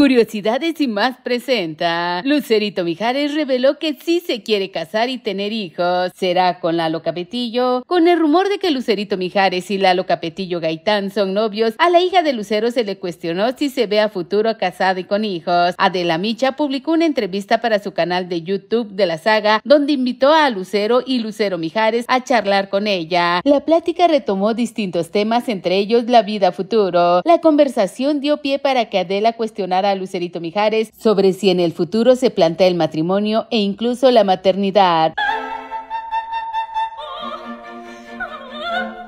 Curiosidades y más presenta. Lucerito Mijares reveló que sí se quiere casar y tener hijos. Será con Lalo Capetillo. Con el rumor de que Lucerito Mijares y Lalo Capetillo Gaitán son novios, a la hija de Lucero se le cuestionó si se ve a futuro casada y con hijos. Adela Micha publicó una entrevista para su canal de YouTube de la saga donde invitó a Lucero y Lucero Mijares a charlar con ella. La plática retomó distintos temas, entre ellos la vida futuro. La conversación dio pie para que Adela cuestionara Lucerito Mijares sobre si en el futuro se plantea el matrimonio e incluso la maternidad.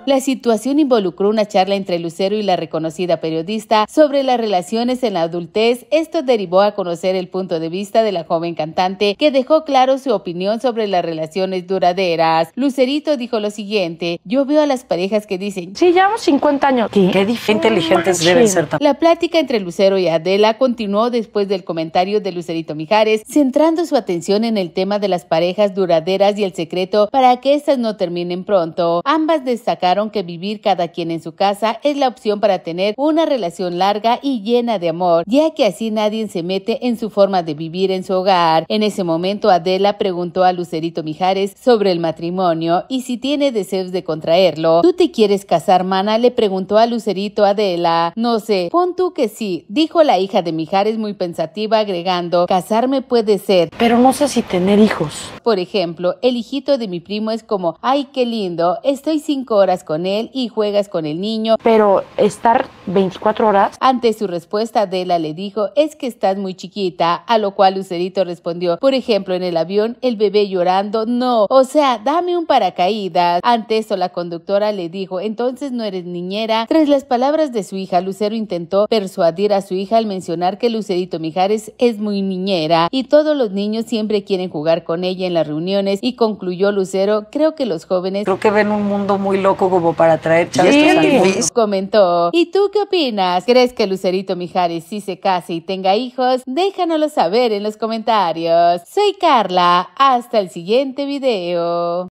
La situación involucró una charla entre Lucero y la reconocida periodista sobre las relaciones en la adultez. Esto derivó a conocer el punto de vista de la joven cantante que dejó claro su opinión sobre las relaciones duraderas. Lucerito dijo lo siguiente, yo veo a las parejas que dicen, sí, llevamos 50 años. ¿Qué, inteligentes deben ser. La plática entre Lucero y Adela continuó después del comentario de Lucerito Mijares, centrando su atención en el tema de las parejas duraderas y el secreto para que estas no terminen pronto. Ambas destacaron que vivir cada quien en su casa es la opción para tener una relación larga y llena de amor, ya que así nadie se mete en su forma de vivir en su hogar. En ese momento Adela preguntó a Lucerito Mijares sobre el matrimonio y si tiene deseos de contraerlo. ¿Tú te quieres casar, mana? le preguntó a Lucerito Adela. No sé, pon tú que sí, dijo la hija de Mijares muy pensativa agregando, casarme puede ser, pero no sé si tener hijos. Por ejemplo, el hijito de mi primo es como, ay, qué lindo, estoy cinco horas con él y juegas con el niño. Pero estar 24 horas. Ante su respuesta, Adela le dijo, es que estás muy chiquita, a lo cual Lucerito respondió, por ejemplo, en el avión, el bebé llorando, no, o sea, dame un paracaídas. Ante eso, la conductora le dijo, entonces no eres niñera. Tras las palabras de su hija, Lucero intentó persuadir a su hija al mencionar que Lucerito Mijares es muy niñera y todos los niños siempre quieren jugar con ella en las reuniones y concluyó Lucero, creo que los jóvenes... Creo que ven un mundo muy loco, como para traer chavos. Comentó. ¿Y tú qué opinas? ¿Crees que Lucerito Mijares sí se case y tenga hijos? Déjanoslo saber en los comentarios. Soy Carla. Hasta el siguiente video.